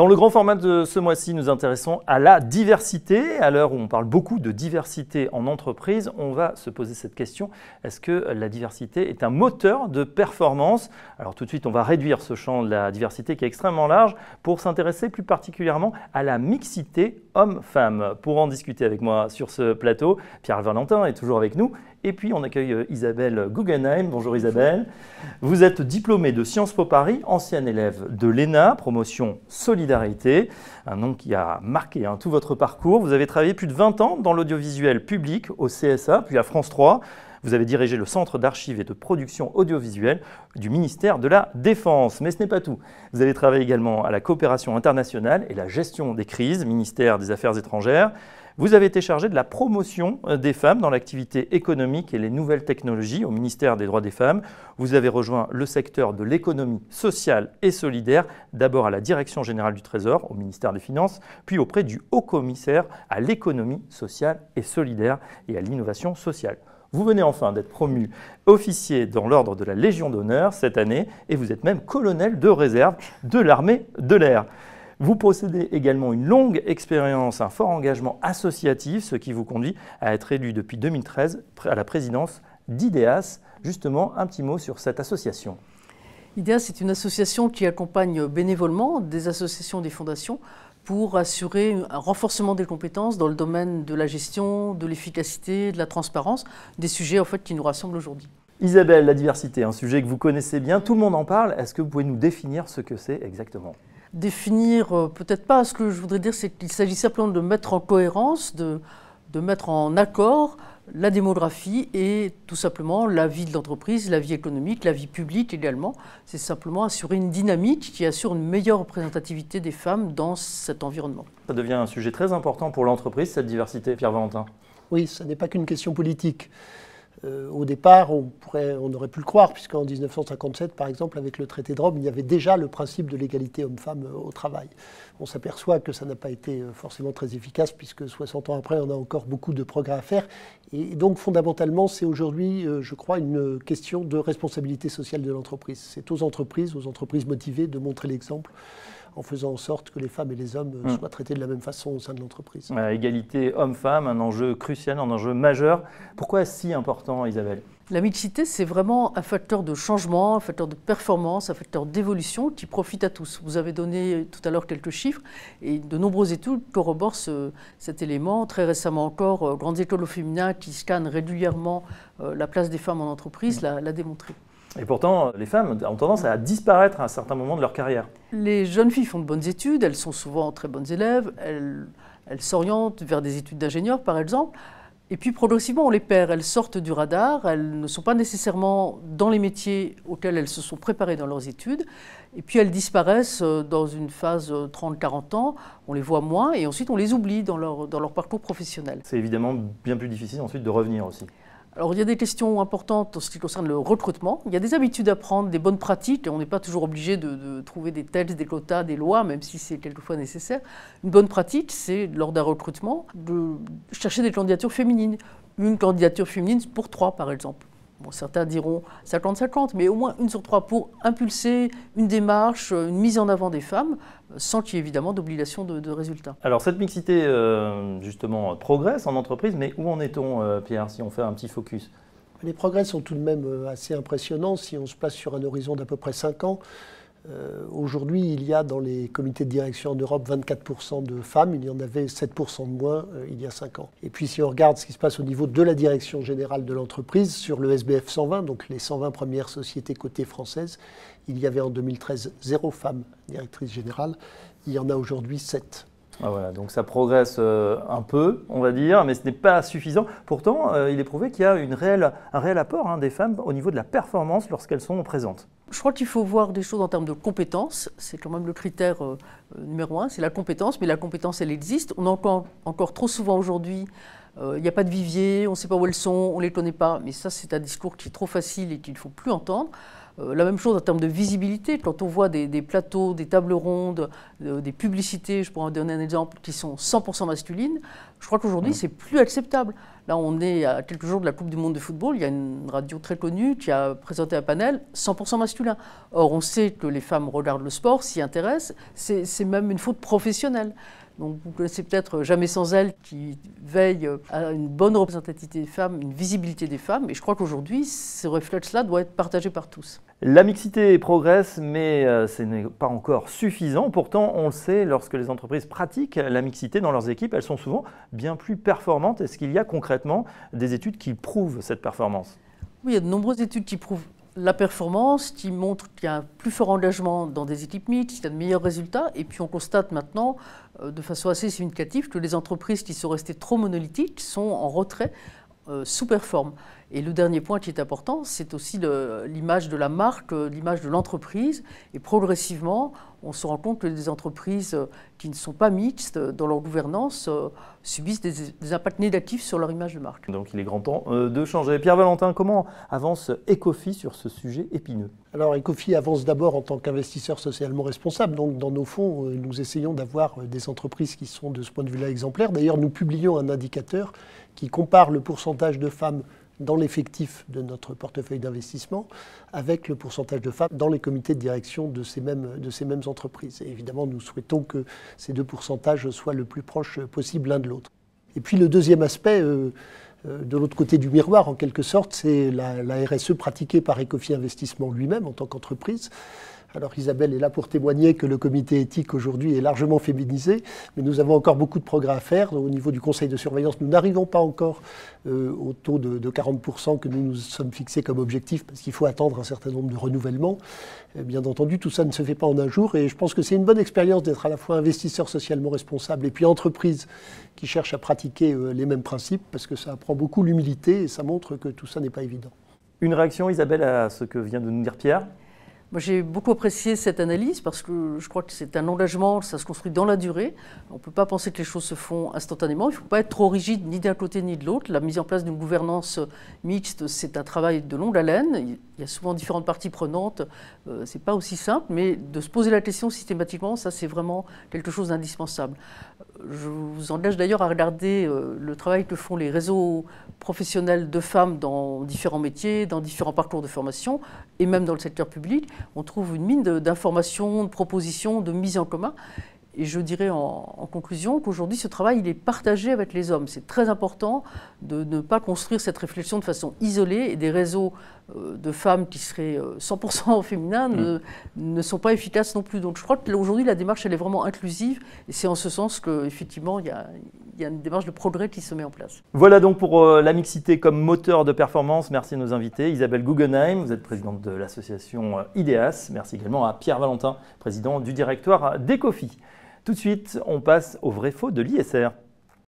Dans le grand format de ce mois-ci, nous intéressons à la diversité. À l'heure où on parle beaucoup de diversité en entreprise, on va se poser cette question. Est-ce que la diversité est un moteur de performance Alors tout de suite, on va réduire ce champ de la diversité qui est extrêmement large pour s'intéresser plus particulièrement à la mixité homme-femme. Pour en discuter avec moi sur ce plateau, Pierre Valentin est toujours avec nous. Et puis on accueille Isabelle Guggenheim. Bonjour Isabelle. Vous êtes diplômée de Sciences Po Paris, ancienne élève de l'ENA, promotion solidaire un nom qui a marqué hein, tout votre parcours. Vous avez travaillé plus de 20 ans dans l'audiovisuel public au CSA, puis à France 3. Vous avez dirigé le Centre d'archives et de production audiovisuelle du ministère de la Défense. Mais ce n'est pas tout. Vous avez travaillé également à la coopération internationale et la gestion des crises, ministère des Affaires étrangères. Vous avez été chargé de la promotion euh, des femmes dans l'activité économique et les nouvelles technologies au ministère des Droits des femmes. Vous avez rejoint le secteur de l'économie sociale et solidaire, d'abord à la Direction générale du Trésor au ministère des Finances, puis auprès du Haut commissaire à l'économie sociale et solidaire et à l'innovation sociale. Vous venez enfin d'être promu officier dans l'ordre de la Légion d'honneur cette année et vous êtes même colonel de réserve de l'armée de l'air. Vous possédez également une longue expérience, un fort engagement associatif, ce qui vous conduit à être élu depuis 2013 à la présidence d'IDEAS. Justement, un petit mot sur cette association. IDEAS est une association qui accompagne bénévolement des associations, des fondations pour assurer un renforcement des compétences dans le domaine de la gestion, de l'efficacité, de la transparence, des sujets en fait qui nous rassemblent aujourd'hui. Isabelle, la diversité, un sujet que vous connaissez bien, tout le monde en parle. Est-ce que vous pouvez nous définir ce que c'est exactement définir, euh, peut-être pas, ce que je voudrais dire, c'est qu'il s'agit simplement de mettre en cohérence, de, mettre en accord la démographie et tout simplement la vie de l'entreprise, la vie économique, la vie publique également. C'est simplement assurer une dynamique qui assure une meilleure représentativité des femmes dans cet environnement. Ça devient un sujet très important pour l'entreprise, cette diversité, Pierre Valentin. Oui, ce n'est pas qu'une question politique. Euh, au départ, on, aurait pu le croire, puisqu'en 1957, par exemple, avec le traité de Rome, il y avait déjà le principe de l'égalité homme-femme au travail. On s'aperçoit que ça n'a pas été euh, forcément très efficace, puisque 60 ans après, on a encore beaucoup de progrès à faire. Et donc, fondamentalement, c'est aujourd'hui, euh, je crois, une question de responsabilité sociale de l'entreprise. C'est aux entreprises, aux entreprises motivées, de montrer l'exemple en faisant en sorte que les femmes et les hommes euh, hmm. soient traités de la même façon au sein de l'entreprise. Euh, égalité homme-femme, un enjeu crucial, un enjeu majeur. Pourquoi si important, Isabelle la mixité, c'est vraiment un facteur de changement, un facteur de performance, un facteur d'évolution qui profite à tous. Vous avez donné tout à l'heure quelques chiffres et de nombreuses études corroborent cet élément. Très récemment encore, euh, Grandes Écoles au féminin qui scanne régulièrement la place des femmes en entreprise hmm. l'a démontré. Et pourtant, les femmes ont tendance à disparaître à un certain moment de leur carrière. Les jeunes filles font de bonnes études, elles sont souvent très bonnes élèves, elles, s'orientent vers des études d'ingénieur, par exemple. Et puis progressivement, on les perd, elles sortent du radar, elles ne sont pas nécessairement dans les métiers auxquels elles se sont préparées dans leurs études, et puis elles disparaissent euh, dans une phase 30-40 euh, ans, on les voit moins, et ensuite on les oublie dans leur, dans leur parcours professionnel. C'est évidemment bien plus difficile ensuite de revenir aussi. Alors, il y a des questions importantes en ce qui concerne le recrutement. Il y a des habitudes à prendre, des bonnes pratiques. On n'est pas toujours obligé de, de, trouver des textes, des quotas, des lois, même si c'est quelquefois nécessaire. Une bonne pratique, c'est lors d'un recrutement de chercher des candidatures féminines. Une candidature féminine pour trois, par exemple. Bon, certains diront 50-50, mais au moins une sur trois pour impulser une démarche, une mise en avant des femmes, sans qu'il y ait évidemment d'obligation de, résultat. Alors cette mixité, euh, justement, progresse en entreprise, mais où en est-on, euh, Pierre, si on fait un petit focus Les progrès sont tout de même euh, assez impressionnants si on se place sur un horizon d'à peu près 5 ans. Euh, aujourd'hui, il y a dans les comités de direction en Europe 24% de femmes, il y en avait 7% de moins euh, il y a 5 ans. Et puis si on regarde ce qui se passe au niveau de la direction générale de l'entreprise, sur le SBF 120, donc les 120 premières sociétés cotées françaises, il y avait en 2013 zéro femme directrice générale, il y en a aujourd'hui 7. Ah, voilà, donc ça progresse euh, un peu, on va dire, mais ce n'est pas suffisant. Pourtant, il est prouvé qu'il y a un réel apport hein, des femmes au niveau de la performance lorsqu'elles sont présentes je crois qu'il faut voir des choses en termes de compétences. C'est quand même le critère euh, euh, numéro un, c'est la compétence. Mais la compétence, elle existe. On a encore, trop souvent aujourd'hui, euh, il n'y a pas de vivier, on ne sait pas où elles sont, on ne les connaît pas. Mais ça, c'est un discours qui est trop facile et qu'il ne faut plus entendre. la même chose en termes de visibilité. Quand on voit des, plateaux, des tables rondes, des publicités, je pourrais en donner un exemple, qui sont 100% masculines, je crois qu'aujourd'hui, c'est plus acceptable. Là, on est à quelques jours de la Coupe du Monde de football. Il y a une radio très connue qui a présenté un panel 100% masculin. Or, on sait que les femmes regardent le sport, s'y intéressent. C'est même une faute professionnelle. Donc, vous connaissez peut-être Jamais sans elle qui veille à une bonne représentativité des femmes, une visibilité des femmes. Et je crois qu'aujourd'hui, ce réflexe-là doit être partagé par tous. La mixité progresse, mais euh, ce n'est pas encore suffisant. Pourtant, on le sait, lorsque les entreprises pratiquent la mixité dans leurs équipes, elles sont souvent bien plus performantes. Est-ce qu'il y a concrètement des études qui prouvent cette performance Oui, il y a de nombreuses études qui prouvent la performance, qui montrent qu'il y a un plus fort engagement dans des équipes mixtes, qu'il y a de meilleurs résultats. Et puis on constate maintenant, euh, de façon assez significative, que les entreprises qui sont restées trop monolithiques sont en retrait euh, sous performe Et le dernier point qui est important, c'est aussi l'image de la marque, euh, l'image de l'entreprise. Et progressivement, on se rend compte que des entreprises euh, qui ne sont pas mixtes dans leur gouvernance euh, subissent des, impacts négatifs sur leur image de marque. Donc il est grand temps euh, de changer. Pierre Valentin, comment avance Ecofi sur ce sujet épineux Alors Ecofi avance d'abord en tant qu'investisseur socialement responsable. Donc dans nos fonds, nous essayons d'avoir des entreprises qui sont de ce point de vue-là exemplaires. D'ailleurs, nous publions un indicateur qui compare le pourcentage de femmes dans l'effectif de notre portefeuille d'investissement avec le pourcentage de femmes dans les comités de direction de ces mêmes, entreprises. Et évidemment, nous souhaitons que ces deux pourcentages soient le plus proches possible l'un de l'autre. Et puis le deuxième aspect, euh, euh, de l'autre côté du miroir en quelque sorte, c'est la, la RSE pratiquée par Ecofi Investissement lui-même en tant qu'entreprise. Alors Isabelle est là pour témoigner que le comité éthique aujourd'hui est largement féminisé, mais nous avons encore beaucoup de progrès à faire. au niveau du conseil de surveillance, nous n'arrivons pas encore euh, au taux de, 40% que nous nous sommes fixés comme objectif, parce qu'il faut attendre un certain nombre de renouvellements. bien entendu, tout ça ne se fait pas en un jour, et je pense que c'est une bonne expérience d'être à la fois investisseur socialement responsable et puis entreprise qui cherche à pratiquer euh, les mêmes principes, parce que ça apprend beaucoup l'humilité et ça montre que tout ça n'est pas évident. Une réaction, Isabelle, à ce que vient de nous dire Pierre j'ai beaucoup apprécié cette analyse parce que je crois que c'est un engagement, ça se construit dans la durée. On ne peut pas penser que les choses se font instantanément. Il ne faut pas être trop rigide ni d'un côté ni de l'autre. La mise en place d'une gouvernance mixte, c'est un travail de longue haleine. Il y a souvent différentes parties prenantes. Euh, c'est pas aussi simple, mais de se poser la question systématiquement, ça c'est vraiment quelque chose d'indispensable vous engage d'ailleurs à regarder euh, le travail que font les réseaux professionnels de femmes dans différents métiers, dans différents parcours de formation, et même dans le secteur public. On trouve une mine d'informations, de, propositions, de mise en commun et je dirais en, conclusion qu'aujourd'hui, ce travail, il est partagé avec les hommes. C'est très important de ne pas construire cette réflexion de façon isolée et des réseaux euh, de femmes qui seraient 100% euh, féminins mm. ne, sont pas efficaces non plus. Donc je crois qu'aujourd'hui, la démarche, elle est vraiment inclusive et c'est en ce sens qu'effectivement, il y a, une démarche de progrès qui se met en place. Voilà donc pour euh, la mixité comme moteur de performance. Merci à nos invités. Isabelle Guggenheim, vous êtes présidente de l'association IDEAS. Merci également à Pierre Valentin, président du directoire d'Ecofi. Tout de suite, on passe au vrai-faux de l'ISR.